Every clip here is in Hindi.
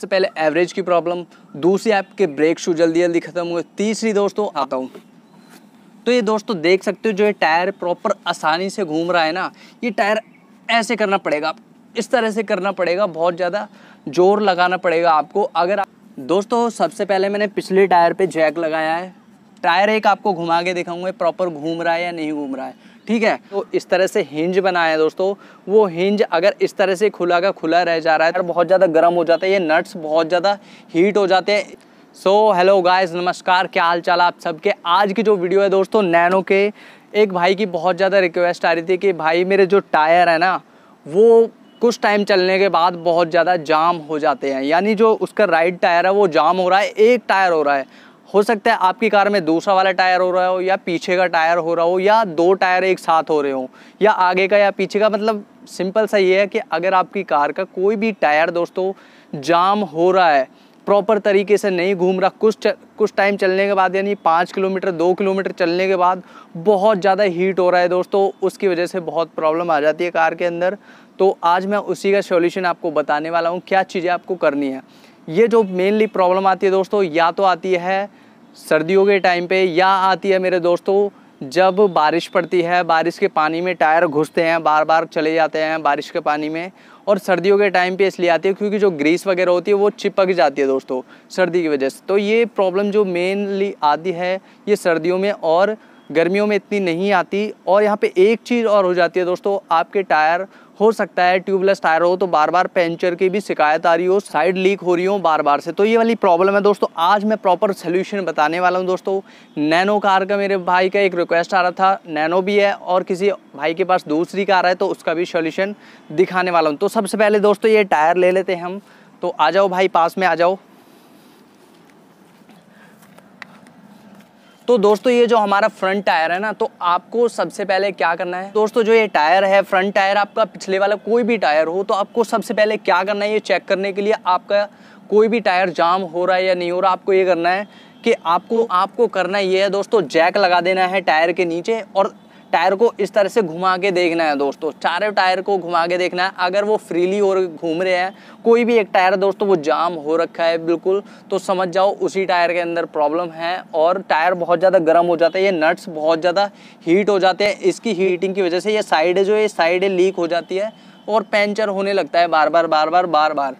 सबसे पहले एवरेज की प्रॉब्लम दूसरी आपके ब्रेक शू जल्दी जल्दी ख़त्म हुए तीसरी दोस्तों आता हूँ तो ये दोस्तों देख सकते हो जो ये टायर प्रॉपर आसानी से घूम रहा है ना ये टायर ऐसे करना पड़ेगा इस तरह से करना पड़ेगा बहुत ज़्यादा जोर लगाना पड़ेगा आपको अगर आप... दोस्तों सबसे पहले मैंने पिछले टायर पे जैक लगाया है टायर एक आपको घुमा के दिखाऊंगा प्रॉपर घूम रहा है या नहीं घूम रहा है ठीक है तो इस तरह से हिंज बनाया है दोस्तों वो हिंज अगर इस तरह से खुला का खुला रह जा रहा है तो बहुत ज़्यादा गर्म हो जाता है ये नट्स बहुत ज़्यादा हीट हो जाते हैं सो हेलो गाइस नमस्कार क्या हाल चाल आप सबके आज की जो वीडियो है दोस्तों नैनो के एक भाई की बहुत ज़्यादा रिक्वेस्ट आ रही थी कि भाई मेरे जो टायर है ना वो कुछ टाइम चलने के बाद बहुत ज़्यादा जाम हो जाते हैं यानी जो उसका राइट टायर है वो जाम हो रहा है एक टायर हो रहा है हो सकता है आपकी कार में दूसरा वाला टायर हो रहा हो या पीछे का टायर हो रहा हो या दो टायर एक साथ हो रहे हो या आगे का या पीछे का मतलब सिंपल सा ये है कि अगर आपकी कार का कोई भी टायर दोस्तों जाम हो रहा है प्रॉपर तरीके से नहीं घूम रहा कुछ कुछ टाइम चलने के बाद यानी पाँच किलोमीटर दो किलोमीटर चलने के बाद बहुत ज़्यादा हीट हो रहा है दोस्तों उसकी वजह से बहुत प्रॉब्लम आ जाती है कार के अंदर तो आज मैं उसी का सॉल्यूशन आपको बताने वाला हूँ क्या चीज़ें आपको करनी है ये जो मेनली प्रॉब्लम आती है दोस्तों या तो आती है सर्दियों के टाइम पे या आती है मेरे दोस्तों जब बारिश पड़ती है बारिश के पानी में टायर घुसते हैं बार बार चले जाते हैं बारिश के पानी में और सर्दियों के टाइम पे इसलिए आती है क्योंकि जो ग्रीस वगैरह होती है वो चिपक जाती है दोस्तों सर्दी की वजह से तो ये प्रॉब्लम जो मेनली आती है ये सर्दियों में और गर्मियों में इतनी नहीं आती और यहाँ पे एक चीज़ और हो जाती है दोस्तों आपके टायर हो सकता है ट्यूबलेस टायर हो तो बार बार पेंचर की भी शिकायत आ रही हो साइड लीक हो रही हो बार बार से तो ये वाली प्रॉब्लम है दोस्तों आज मैं प्रॉपर सोल्यूशन बताने वाला हूँ दोस्तों नैनो कार का मेरे भाई का एक रिक्वेस्ट आ रहा था नैनो भी है और किसी भाई के पास दूसरी कार है तो उसका भी सोल्यूशन दिखाने वाला हूँ तो सबसे पहले दोस्तों ये टायर ले लेते हैं हम तो आ जाओ भाई पास में आ जाओ तो दोस्तों ये जो हमारा फ्रंट टायर है ना तो आपको सबसे पहले क्या करना है दोस्तों जो ये टायर है फ्रंट टायर आपका पिछले वाला कोई भी टायर हो तो आपको सबसे पहले क्या करना है ये चेक करने के लिए आपका कोई भी टायर जाम हो रहा है या नहीं हो रहा आपको ये करना है कि आपको आपको करना ये है दोस्तों जैक लगा देना है टायर के नीचे और टायर को इस तरह से घुमा के देखना है दोस्तों चारों टायर को घुमा के देखना है अगर वो फ्रीली और घूम रहे हैं कोई भी एक टायर दोस्तों वो जाम हो रखा है बिल्कुल तो समझ जाओ उसी टायर के अंदर प्रॉब्लम है और टायर बहुत ज़्यादा गर्म हो जाता है ये नट्स बहुत ज़्यादा हीट हो जाते हैं इसकी हीटिंग की वजह से ये साइड जो है साइड लीक हो जाती है और पंचर होने लगता है बार बार बार बार बार बार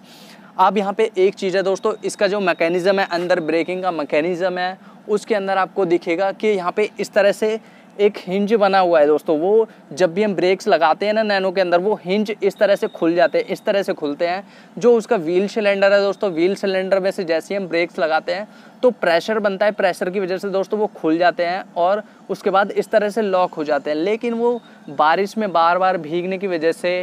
आप यहाँ पे एक चीज़ है दोस्तों इसका जो मैकेनिज़्म है अंदर ब्रेकिंग का मैकेनिज़्म है उसके अंदर आपको दिखेगा कि यहाँ पे इस तरह से एक हिंज बना हुआ है दोस्तों वो जब भी हम ब्रेक्स लगाते हैं ना नैनो के अंदर वो हिंज इस तरह से खुल जाते हैं इस तरह से खुलते हैं जो उसका व्हील सिलेंडर है दोस्तों व्हील सिलेंडर में से जैसे ही हम ब्रेक्स लगाते हैं तो प्रेशर बनता है प्रेशर की वजह से दोस्तों वो खुल जाते हैं और उसके बाद इस तरह से लॉक हो जाते हैं लेकिन वो बारिश में बार बार भीगने की वजह से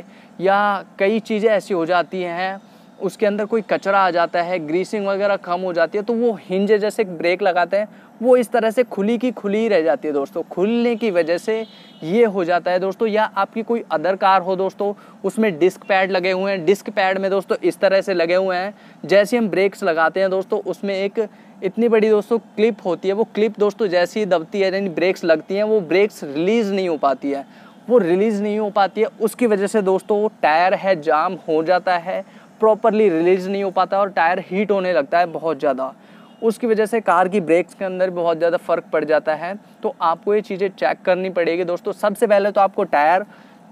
या कई चीज़ें ऐसी हो जाती हैं उसके अंदर कोई कचरा आ जाता है ग्रीसिंग वगैरह कम हो जाती है तो वो हिंज जैसे ब्रेक लगाते हैं वो इस तरह से खुली की खुली रह जाती है दोस्तों खुलने की वजह से ये हो जाता है दोस्तों या आपकी कोई अदर कार हो दोस्तों उसमें डिस्क पैड लगे हुए हैं डिस्क पैड में दोस्तों इस तरह से लगे हुए हैं जैसे हम ब्रेक्स लगाते हैं दोस्तों उसमें एक इतनी बड़ी दोस्तों क्लिप होती है वो क्लिप दोस्तों जैसे ही दबती है यानी ब्रेक्स लगती हैं वो ब्रेक्स रिलीज़ नहीं हो पाती है वो रिलीज़ नहीं हो पाती है उसकी वजह से दोस्तों टायर है जाम हो जाता है प्रॉपरली रिलीज नहीं हो पाता और टायर हीट होने लगता है बहुत ज़्यादा उसकी वजह से कार की ब्रेक्स के अंदर बहुत ज़्यादा फ़र्क पड़ जाता है तो आपको ये चीज़ें चेक करनी पड़ेगी दोस्तों सबसे पहले तो आपको टायर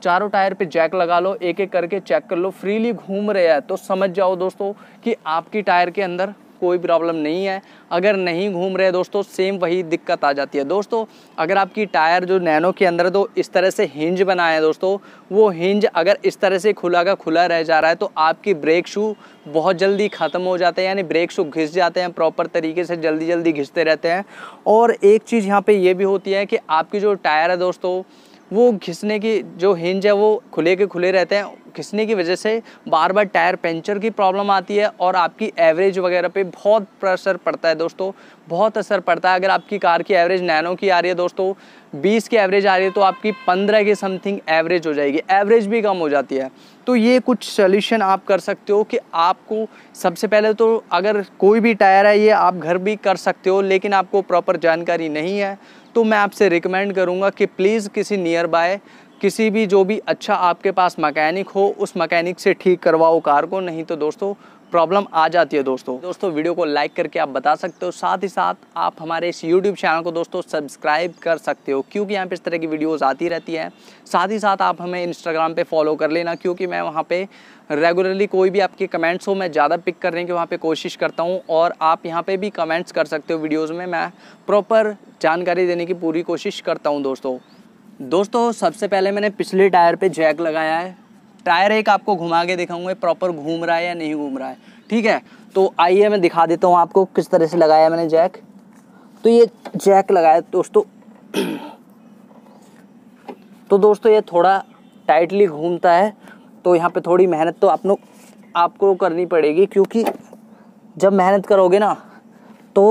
चारों टायर पे जैक लगा लो एक एक करके चेक कर लो फ्रीली घूम रहे हैं तो समझ जाओ दोस्तों कि आपकी टायर के अंदर कोई प्रॉब्लम नहीं है अगर नहीं घूम रहे दोस्तों सेम वही दिक्कत आ जाती है दोस्तों अगर आपकी टायर जो नैनो के अंदर तो इस तरह से हिंज बनाए हैं दोस्तों वो हिंज अगर इस तरह से खुला का खुला रह जा रहा है तो आपकी ब्रेक शू बहुत जल्दी ख़त्म हो जाते हैं यानी ब्रेक शू घिस जाते हैं प्रॉपर तरीके से जल्दी जल्दी घिसते रहते हैं और एक चीज़ यहाँ पर यह भी होती है कि आपकी जो टायर है दोस्तों वो घिसने की जो हिंज है वो खुले के खुले रहते हैं घिसने की वजह से बार बार टायर पंचर की प्रॉब्लम आती है और आपकी एवरेज वगैरह पे बहुत असर पड़ता है दोस्तों बहुत असर पड़ता है अगर आपकी कार की एवरेज नैनो की आ रही है दोस्तों बीस की एवरेज आ रही है तो आपकी पंद्रह की समथिंग एवरेज हो जाएगी एवरेज भी कम हो जाती है तो ये कुछ सोल्यूशन आप कर सकते हो कि आपको सबसे पहले तो अगर कोई भी टायर है ये आप घर भी कर सकते हो लेकिन आपको प्रॉपर जानकारी नहीं है तो मैं आपसे रिकमेंड करूँगा कि प्लीज़ किसी नियर बाय किसी भी जो भी अच्छा आपके पास मकैनिक हो उस मकैनिक से ठीक करवाओ कार को नहीं तो दोस्तों प्रॉब्लम आ जाती है दोस्तों दोस्तों वीडियो को लाइक करके आप बता सकते हो साथ ही साथ आप हमारे इस यूट्यूब चैनल को दोस्तों सब्सक्राइब कर सकते हो क्योंकि यहाँ पे इस तरह की वीडियोस आती रहती है साथ ही साथ आप हमें इंस्टाग्राम पे फॉलो कर लेना क्योंकि मैं वहाँ पे रेगुलरली कोई भी आपके कमेंट्स हो मैं ज़्यादा पिक करने की वहाँ पर कोशिश करता हूँ और आप यहाँ पर भी कमेंट्स कर सकते हो वीडियोज़ में मैं प्रॉपर जानकारी देने की पूरी कोशिश करता हूँ दोस्तों दोस्तों सबसे पहले मैंने पिछले टायर पे जैक लगाया है टायर एक आपको घुमा के दिखाऊंगा प्रॉपर घूम रहा है या नहीं घूम रहा है ठीक है तो आइए मैं दिखा देता हूँ आपको किस तरह से लगाया मैंने जैक तो ये जैक लगाया दोस्तों तो दोस्तों ये थोड़ा टाइटली घूमता है तो यहाँ पे थोड़ी मेहनत तो आप आपको करनी पड़ेगी क्योंकि जब मेहनत करोगे ना तो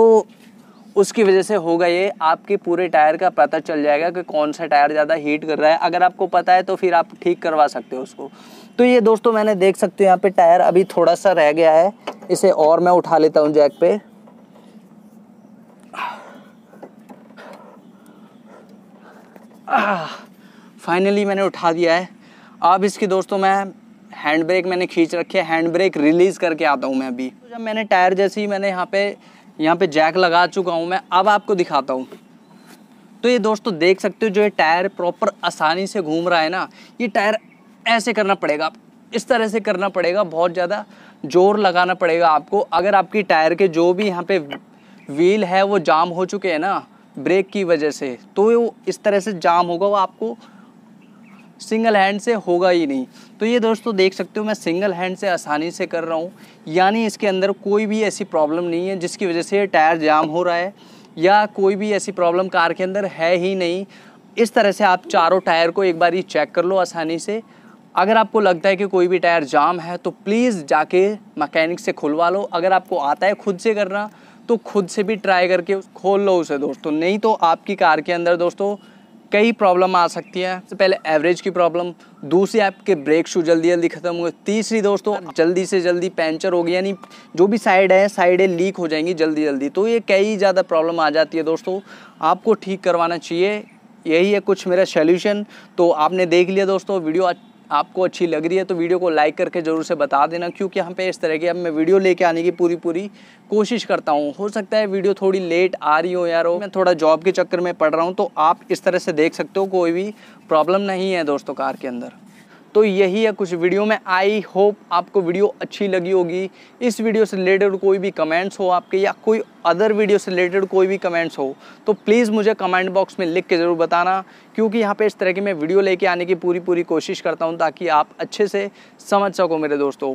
उसकी वजह से होगा ये आपके पूरे टायर का पता चल जाएगा कि कौन सा टायर ज़्यादा हीट कर रहा है अगर आपको पता है तो फिर आप ठीक करवा सकते हो उसको तो ये दोस्तों मैंने देख सकते हो यहाँ पे टायर अभी थोड़ा सा रह गया है इसे और मैं उठा लेता हूँ जैक पे फाइनली मैंने उठा दिया है अब इसकी दोस्तों मैं हैंड ब्रेक मैंने खींच रखी है हैंड ब्रेक रिलीज़ करके आता हूँ मैं अभी जब मैंने टायर जैसे ही मैंने यहाँ पे यहाँ पे जैक लगा चुका हूँ मैं अब आपको दिखाता हूँ तो ये दोस्तों देख सकते हो जो ये टायर प्रॉपर आसानी से घूम रहा है ना ये टायर ऐसे करना पड़ेगा इस तरह से करना पड़ेगा बहुत ज़्यादा जोर लगाना पड़ेगा आपको अगर आपकी टायर के जो भी यहाँ पे व्हील है वो जाम हो चुके हैं ना ब्रेक की वजह से तो वो इस तरह से जाम होगा वो आपको सिंगल हैंड से होगा ही नहीं तो ये दोस्तों देख सकते हो मैं सिंगल हैंड से आसानी से कर रहा हूँ यानी इसके अंदर कोई भी ऐसी प्रॉब्लम नहीं है जिसकी वजह से टायर जाम हो रहा है या कोई भी ऐसी प्रॉब्लम कार के अंदर है ही नहीं इस तरह से आप चारों टायर को एक बार ही चेक कर लो आसानी से अगर आपको लगता है कि कोई भी टायर जाम है तो प्लीज़ जाके मकैनिक से खुलवा लो अगर आपको आता है खुद से करना तो खुद से भी ट्राई करके खोल लो उसे दोस्तों नहीं तो आपकी कार के अंदर दोस्तों कई प्रॉब्लम आ सकती है सबसे पहले एवरेज की प्रॉब्लम दूसरी आपके ब्रेक शू जल्दी जल्दी ख़त्म हुए तीसरी दोस्तों हाँ। जल्दी से जल्दी पेंचर हो गई यानी जो भी साइड है साइडें लीक हो जाएंगी जल्दी जल्दी तो ये कई ज़्यादा प्रॉब्लम आ जाती है दोस्तों आपको ठीक करवाना चाहिए यही है कुछ मेरा सोल्यूशन तो आपने देख लिया दोस्तों वीडियो आपको अच्छी लग रही है तो वीडियो को लाइक करके ज़रूर से बता देना क्योंकि हम पे इस तरह की अब मैं वीडियो लेके आने की पूरी पूरी कोशिश करता हूँ हो सकता है वीडियो थोड़ी लेट आ रही हो यार हो मैं थोड़ा जॉब के चक्कर में पड़ रहा हूँ तो आप इस तरह से देख सकते हो कोई भी प्रॉब्लम नहीं है दोस्तों कार के अंदर तो यही है कुछ वीडियो में आई होप आपको वीडियो अच्छी लगी होगी इस वीडियो से रिलेटेड कोई भी कमेंट्स हो आपके या कोई अदर वीडियो से रिलेटेड कोई भी कमेंट्स हो तो प्लीज़ मुझे कमेंट बॉक्स में लिख के ज़रूर बताना क्योंकि यहाँ पे इस तरह की मैं वीडियो लेके आने की पूरी पूरी कोशिश करता हूँ ताकि आप अच्छे से समझ सको मेरे दोस्तों